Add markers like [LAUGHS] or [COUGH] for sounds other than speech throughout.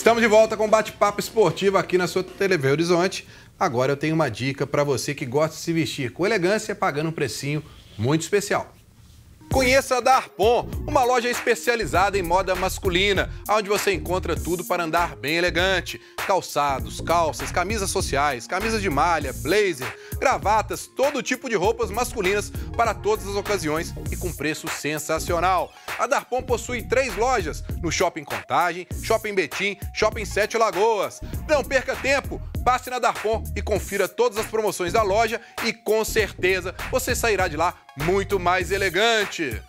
Estamos de volta com o bate-papo esportivo aqui na sua TV Horizonte. Agora eu tenho uma dica para você que gosta de se vestir com elegância, pagando um precinho muito especial. Conheça a Darpon, uma loja especializada em moda masculina, onde você encontra tudo para andar bem elegante: calçados, calças, camisas sociais, camisas de malha, blazer, gravatas, todo tipo de roupas masculinas para todas as ocasiões e com preço sensacional. A Darpon possui três lojas: no Shopping Contagem, Shopping Betim, Shopping Sete Lagoas. Não perca tempo, passe na Darpon e confira todas as promoções da loja e com certeza você sairá de lá muito mais elegante.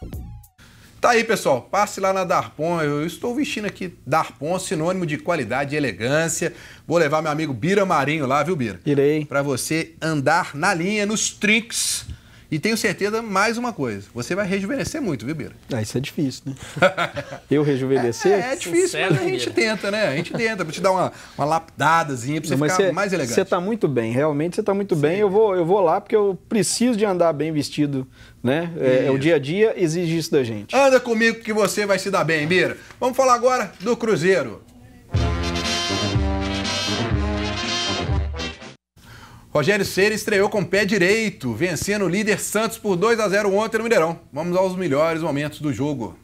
Tá aí, pessoal. Passe lá na Darpon. Eu estou vestindo aqui Darpon, sinônimo de qualidade e elegância. Vou levar meu amigo Bira Marinho lá, viu, Bira? Irei. Para você andar na linha, nos trinques e tenho certeza, mais uma coisa, você vai rejuvenescer muito, viu, beira Ah, isso é difícil, né? [LAUGHS] Eu rejuvenescer? É, é difícil, Sincero, mas a gente tenta, né? A gente tenta, pra te dar uma, uma lapidadazinha, pra você ficar cê, mais elegante. Você tá muito bem, realmente você tá muito Sim. bem. Eu vou, eu vou lá porque eu preciso de andar bem vestido, né? É, é o dia a dia exige isso da gente. Anda comigo que você vai se dar bem, beira Vamos falar agora do Cruzeiro. Rogério Ceni estreou com pé direito, vencendo o líder Santos por 2 a 0 ontem no Mineirão. Vamos aos melhores momentos do jogo.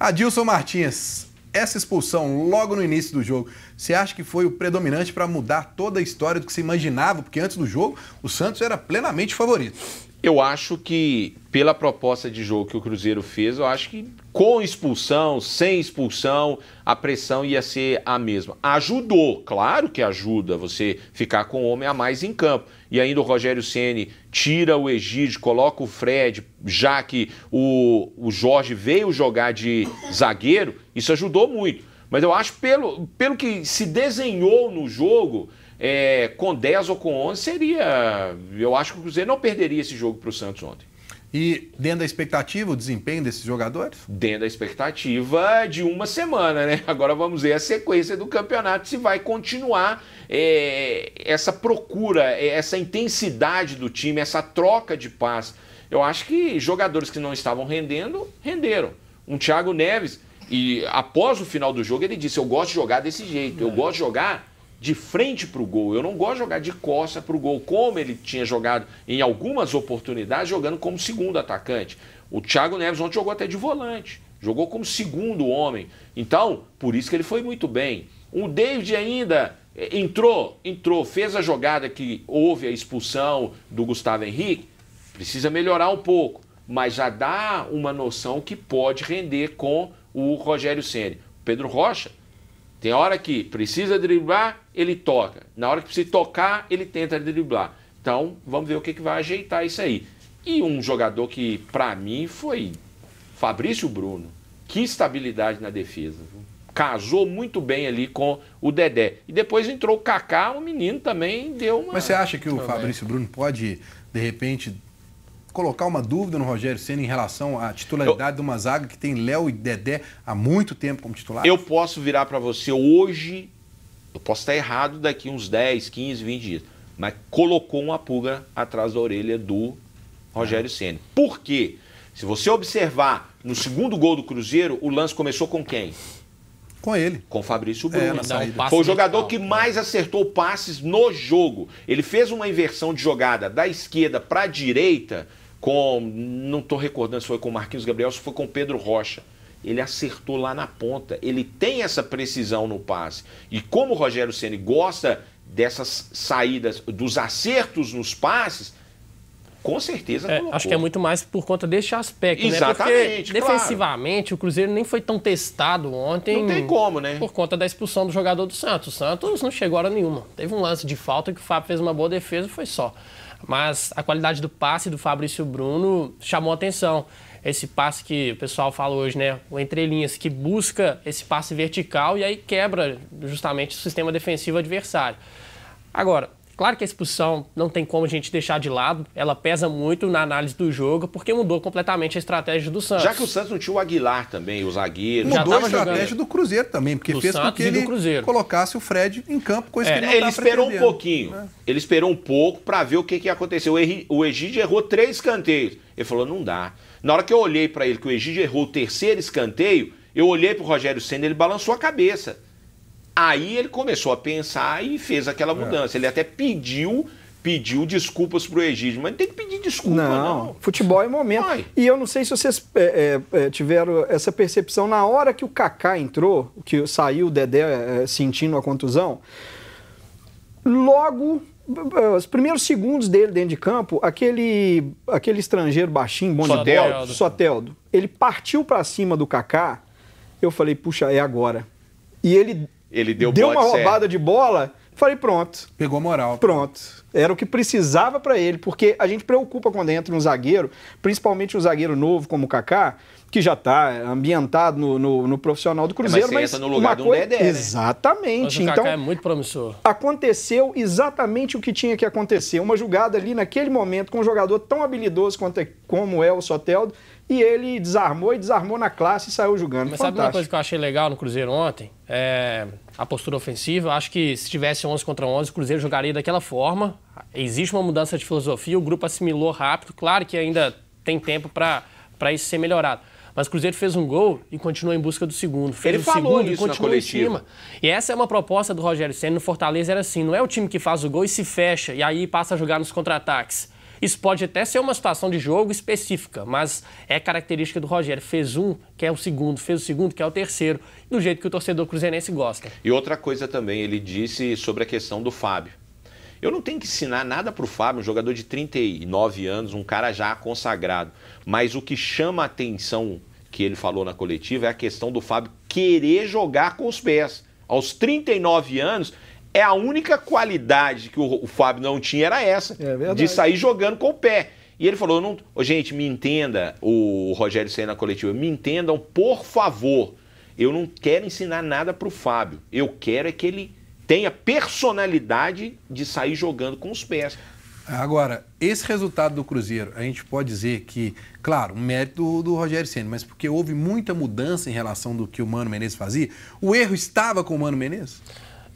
Adilson Martins, essa expulsão logo no início do jogo, você acha que foi o predominante para mudar toda a história do que se imaginava? Porque antes do jogo, o Santos era plenamente favorito. Eu acho que, pela proposta de jogo que o Cruzeiro fez, eu acho que com expulsão, sem expulsão, a pressão ia ser a mesma. Ajudou, claro que ajuda você ficar com o homem a mais em campo. E ainda o Rogério Ceni tira o Egídio, coloca o Fred, já que o, o Jorge veio jogar de zagueiro, isso ajudou muito. Mas eu acho, pelo, pelo que se desenhou no jogo, é, com 10 ou com 11 seria. Eu acho que o Cruzeiro não perderia esse jogo para o Santos ontem. E dentro da expectativa, o desempenho desses jogadores? Dentro da expectativa de uma semana, né? [LAUGHS] Agora vamos ver a sequência do campeonato, se vai continuar é, essa procura, é, essa intensidade do time, essa troca de paz. Eu acho que jogadores que não estavam rendendo, renderam. Um Thiago Neves, e após o final do jogo, ele disse: Eu gosto de jogar desse jeito, eu é. gosto de jogar de frente para o gol. Eu não gosto de jogar de costa para o gol, como ele tinha jogado em algumas oportunidades, jogando como segundo atacante. O Thiago Neves ontem jogou até de volante, jogou como segundo homem. Então, por isso que ele foi muito bem. O David ainda eh, entrou, entrou, fez a jogada que houve a expulsão do Gustavo Henrique, precisa melhorar um pouco, mas já dá uma noção que pode render com o Rogério Ceni. Pedro Rocha tem hora que precisa driblar, ele toca. Na hora que precisa tocar, ele tenta driblar. Então, vamos ver o que, que vai ajeitar isso aí. E um jogador que, para mim, foi Fabrício Bruno. Que estabilidade na defesa. Casou muito bem ali com o Dedé. E depois entrou o Kaká, o menino também deu uma. Mas você acha que o também. Fabrício Bruno pode, de repente, colocar uma dúvida no Rogério Senna em relação à titularidade eu... de uma zaga que tem Léo e Dedé há muito tempo como titular? Eu posso virar para você hoje, eu posso estar errado daqui uns 10, 15, 20 dias, mas colocou uma pulga atrás da orelha do Rogério Senna. Por quê? Se você observar no segundo gol do Cruzeiro, o lance começou com quem? Com ele. Com Fabrício é, Bruno. É, Foi o jogador que né? mais acertou passes no jogo. Ele fez uma inversão de jogada da esquerda para a direita com. Não estou recordando se foi com o Marquinhos Gabriel, se foi com Pedro Rocha. Ele acertou lá na ponta. Ele tem essa precisão no passe. E como o Rogério Ceni gosta dessas saídas, dos acertos nos passes, com certeza é, Acho que é muito mais por conta deste aspecto, Exatamente, né? Porque defensivamente o Cruzeiro nem foi tão testado ontem. Não tem como, né? Por conta da expulsão do jogador do Santos. O Santos não chegou a hora nenhuma. Teve um lance de falta que o Fábio fez uma boa defesa e foi só. Mas a qualidade do passe do Fabrício Bruno chamou atenção. Esse passe que o pessoal fala hoje, né? O entrelinhas que busca esse passe vertical e aí quebra justamente o sistema defensivo adversário. Agora, Claro que a expulsão não tem como a gente deixar de lado, ela pesa muito na análise do jogo, porque mudou completamente a estratégia do Santos. Já que o Santos não tinha o Aguilar também, o zagueiro. Mudou a estratégia jogando. do Cruzeiro também, porque do fez Santos com que ele colocasse o Fred em campo, coisa é, que ele não Ele esperou um né? pouquinho, ele esperou um pouco para ver o que, que ia acontecer. O Egídio errou três escanteios. Ele falou, não dá. Na hora que eu olhei para ele que o Egídio errou o terceiro escanteio, eu olhei para o Rogério Senna ele balançou a cabeça. Aí ele começou a pensar e fez aquela é. mudança. É. Ele até pediu pediu desculpas pro Egídio, mas não tem que pedir desculpa, não. não. Futebol é momento. E eu não sei se vocês é, é, é, tiveram essa percepção na hora que o Kaká entrou, que saiu o Dedé é, sentindo a contusão. Logo os primeiros segundos dele dentro de campo, aquele, aquele estrangeiro baixinho, bom Soteldo. de Soteldo, ele partiu para cima do Kaká. Eu falei, puxa, é agora. E ele ele deu, deu uma roubada certo. de bola, falei pronto. Pegou moral. Pronto. Era o que precisava para ele, porque a gente preocupa quando entra um zagueiro, principalmente um zagueiro novo como o Kaká, que já está ambientado no, no, no, profissional do Cruzeiro, é, mas, mas no lugar do coisa... Dedé, né? exatamente. Mas então é muito promissor. Aconteceu exatamente o que tinha que acontecer, uma jogada ali naquele momento com um jogador tão habilidoso quanto é, como é o Soteldo, e ele desarmou e desarmou na classe e saiu jogando. Mas Fantástico. sabe uma coisa que eu achei legal no Cruzeiro ontem? É a postura ofensiva. Acho que se tivesse 11 contra 11, o Cruzeiro jogaria daquela forma. Existe uma mudança de filosofia, o grupo assimilou rápido. Claro que ainda tem tempo para isso ser melhorado. Mas o Cruzeiro fez um gol e continua em busca do segundo. Fez Ele o falou segundo isso e continua em cima. E essa é uma proposta do Rogério Senna no Fortaleza, era assim, não é o time que faz o gol e se fecha e aí passa a jogar nos contra-ataques. Isso pode até ser uma situação de jogo específica, mas é característica do Rogério. Fez um, que é o segundo, fez o segundo, que é o terceiro, do jeito que o torcedor cruzeirense gosta. E outra coisa também, ele disse sobre a questão do Fábio. Eu não tenho que ensinar nada para o Fábio, um jogador de 39 anos, um cara já consagrado. Mas o que chama a atenção que ele falou na coletiva é a questão do Fábio querer jogar com os pés. Aos 39 anos, é a única qualidade que o, o Fábio não tinha era essa, é de sair jogando com o pé. E ele falou, não, oh, gente, me entenda, o Rogério Senna coletiva, me entendam, por favor. Eu não quero ensinar nada para o Fábio. Eu quero é que ele tenha personalidade de sair jogando com os pés. Agora, esse resultado do Cruzeiro, a gente pode dizer que, claro, um mérito do, do Rogério Senna, mas porque houve muita mudança em relação do que o Mano Menezes fazia, o erro estava com o Mano Menezes?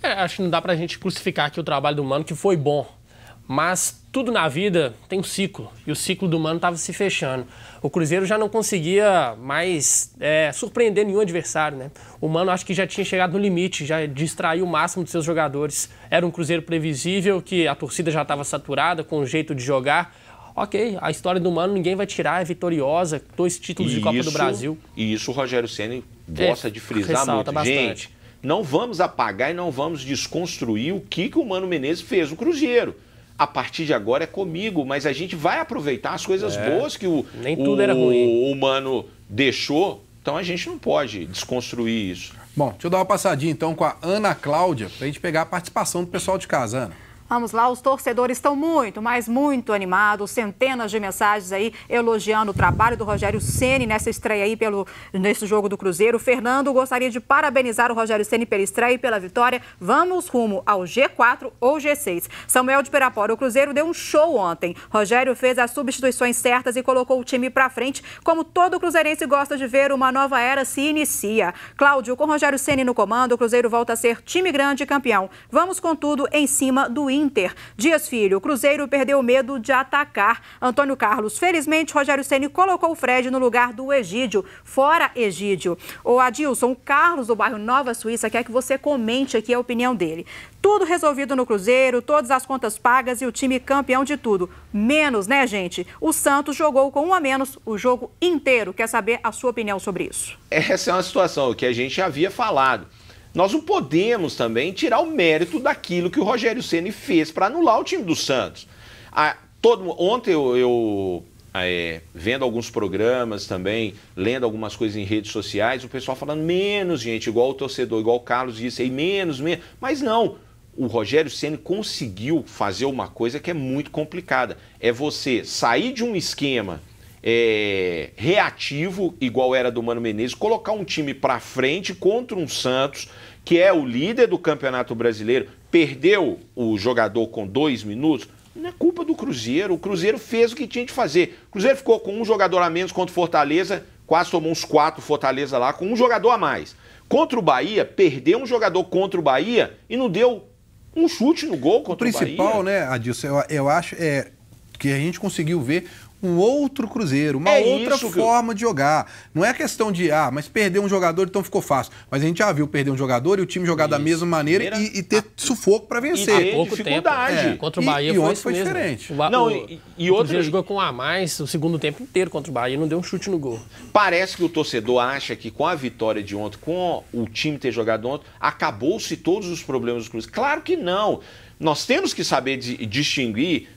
É, acho que não dá pra gente crucificar aqui o trabalho do Mano, que foi bom. Mas tudo na vida tem um ciclo, e o ciclo do Mano estava se fechando. O Cruzeiro já não conseguia mais é, surpreender nenhum adversário, né? O Mano acho que já tinha chegado no limite, já distraiu o máximo dos seus jogadores. Era um Cruzeiro previsível, que a torcida já estava saturada com o jeito de jogar. Ok, a história do Mano ninguém vai tirar, é vitoriosa, dois títulos e de Copa do Brasil. E isso o Rogério Ceni gosta é, de frisar muito. Bastante. Gente, não vamos apagar e não vamos desconstruir o que, que o Mano Menezes fez no Cruzeiro. A partir de agora é comigo, mas a gente vai aproveitar as coisas é. boas que o, Nem tudo o, era ruim. o Mano deixou. Então a gente não pode desconstruir isso. Bom, deixa eu dar uma passadinha então com a Ana Cláudia, para a gente pegar a participação do pessoal de casa, Ana. Vamos lá, os torcedores estão muito, mas muito animados. Centenas de mensagens aí elogiando o trabalho do Rogério Ceni nessa estreia aí pelo nesse jogo do Cruzeiro. Fernando gostaria de parabenizar o Rogério Ceni pela estreia e pela vitória. Vamos rumo ao G4 ou G6. Samuel de Perapora, o Cruzeiro deu um show ontem. Rogério fez as substituições certas e colocou o time para frente, como todo cruzeirense gosta de ver, uma nova era se inicia. Cláudio, com Rogério Ceni no comando, o Cruzeiro volta a ser time grande e campeão. Vamos com tudo em cima do Inter Inter. Dias Filho, o Cruzeiro perdeu medo de atacar. Antônio Carlos, felizmente, Rogério Ceni colocou o Fred no lugar do Egídio. Fora Egídio. O Adilson, o Carlos do bairro Nova Suíça quer que você comente aqui a opinião dele. Tudo resolvido no Cruzeiro, todas as contas pagas e o time campeão de tudo. Menos, né, gente? O Santos jogou com um a menos o jogo inteiro. Quer saber a sua opinião sobre isso? Essa é uma situação que a gente havia falado nós não podemos também tirar o mérito daquilo que o Rogério Ceni fez para anular o time do Santos. A, todo, ontem eu, eu é, vendo alguns programas também, lendo algumas coisas em redes sociais, o pessoal falando menos, gente, igual o torcedor, igual o Carlos disse aí, menos, menos. Mas não, o Rogério Ceni conseguiu fazer uma coisa que é muito complicada. É você sair de um esquema é, reativo, igual era do Mano Menezes, colocar um time para frente contra um Santos, que é o líder do Campeonato Brasileiro, perdeu o jogador com dois minutos. Não é culpa do Cruzeiro. O Cruzeiro fez o que tinha de fazer. O Cruzeiro ficou com um jogador a menos contra o Fortaleza, quase tomou uns quatro Fortaleza lá, com um jogador a mais. Contra o Bahia, perdeu um jogador contra o Bahia e não deu um chute no gol contra o, principal, o Bahia. principal, né, Adilson, eu, eu acho é que a gente conseguiu ver um outro Cruzeiro, uma é outra forma eu... de jogar. Não é questão de, ah, mas perder um jogador então ficou fácil. Mas a gente já viu perder um jogador e o time jogar isso. da mesma maneira e, e, ter a... sufoco para vencer. E ter pouco dificuldade. Tempo. É. Contra o Bahia e, e foi, foi diferente. O, não, o... e, e outro... jogou com um a mais o segundo tempo inteiro contra o Bahia, não deu um chute no gol. Parece que o torcedor acha que com a vitória de ontem, com o time ter jogado ontem, acabou-se todos os problemas do Cruzeiro. Claro que não. Nós temos que saber de, distinguir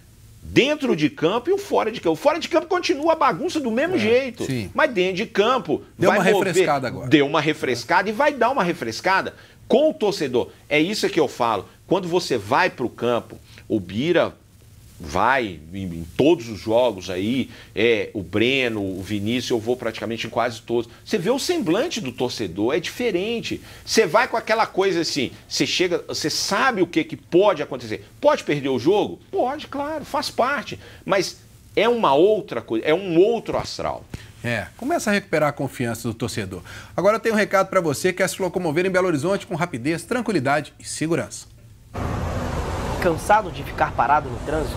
dentro de campo e o fora de campo. O fora de campo continua a bagunça do mesmo é, jeito. Sim. Mas dentro de campo. Deu uma mover, refrescada agora. Deu uma refrescada é. e vai dar uma refrescada com o torcedor. É isso que eu falo. Quando você vai para o campo, o Bira vai em, todos os jogos aí, é o Breno, o Vinícius, eu vou praticamente em quase todos. Você vê o semblante do torcedor, é diferente. Você vai com aquela coisa assim, você chega, você sabe o que, que pode acontecer. Pode perder o jogo? Pode, claro, faz parte. Mas é uma outra coisa, é um outro astral. É, começa a recuperar a confiança do torcedor. Agora eu tenho um recado para você que quer se locomover em Belo Horizonte com rapidez, tranquilidade e segurança. Cansado de ficar parado no trânsito?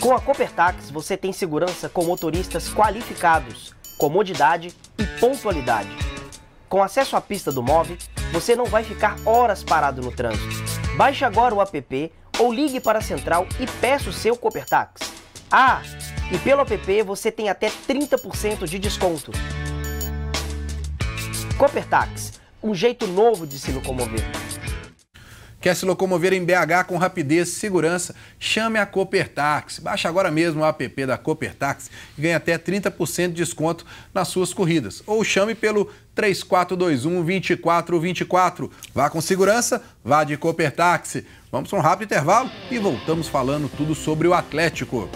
Com a Copertax você tem segurança com motoristas qualificados, comodidade e pontualidade. Com acesso à pista do MOV, você não vai ficar horas parado no trânsito. Baixe agora o app ou ligue para a central e peça o seu Copertax. Ah, e pelo app você tem até 30% de desconto. Copertax, um jeito novo de se locomover. Quer se locomover em BH com rapidez e segurança? Chame a Copertax. Baixe agora mesmo o app da Copertax e ganhe até 30% de desconto nas suas corridas. Ou chame pelo 3421 2424. Vá com segurança, vá de Copertax. Vamos para um rápido intervalo e voltamos falando tudo sobre o Atlético.